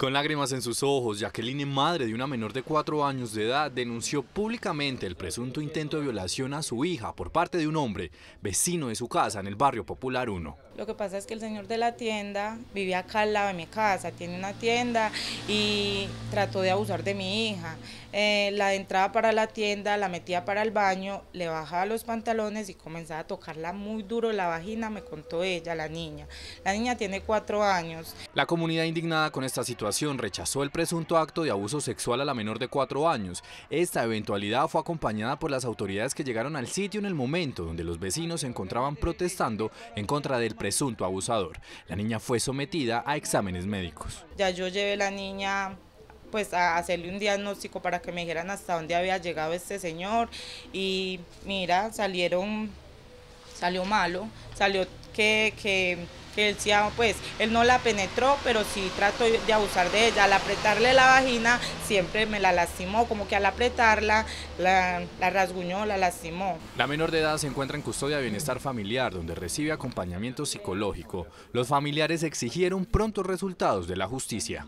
Con lágrimas en sus ojos, Jacqueline, madre de una menor de cuatro años de edad, denunció públicamente el presunto intento de violación a su hija por parte de un hombre, vecino de su casa en el barrio Popular 1. Lo que pasa es que el señor de la tienda vivía acá al lado de mi casa, tiene una tienda y trató de abusar de mi hija. Eh, la entrada para la tienda, la metía para el baño, le bajaba los pantalones y comenzaba a tocarla muy duro la vagina, me contó ella, la niña. La niña tiene cuatro años. La comunidad indignada con esta situación rechazó el presunto acto de abuso sexual a la menor de cuatro años. Esta eventualidad fue acompañada por las autoridades que llegaron al sitio en el momento donde los vecinos se encontraban protestando en contra del presunto abusador. La niña fue sometida a exámenes médicos. Ya yo llevé la niña pues a hacerle un diagnóstico para que me dijeran hasta dónde había llegado este señor y mira, salieron, salió malo, salió que, que, que él pues él no la penetró, pero sí trató de abusar de ella, al apretarle la vagina siempre me la lastimó, como que al apretarla la, la rasguñó, la lastimó. La menor de edad se encuentra en custodia de bienestar familiar, donde recibe acompañamiento psicológico. Los familiares exigieron prontos resultados de la justicia.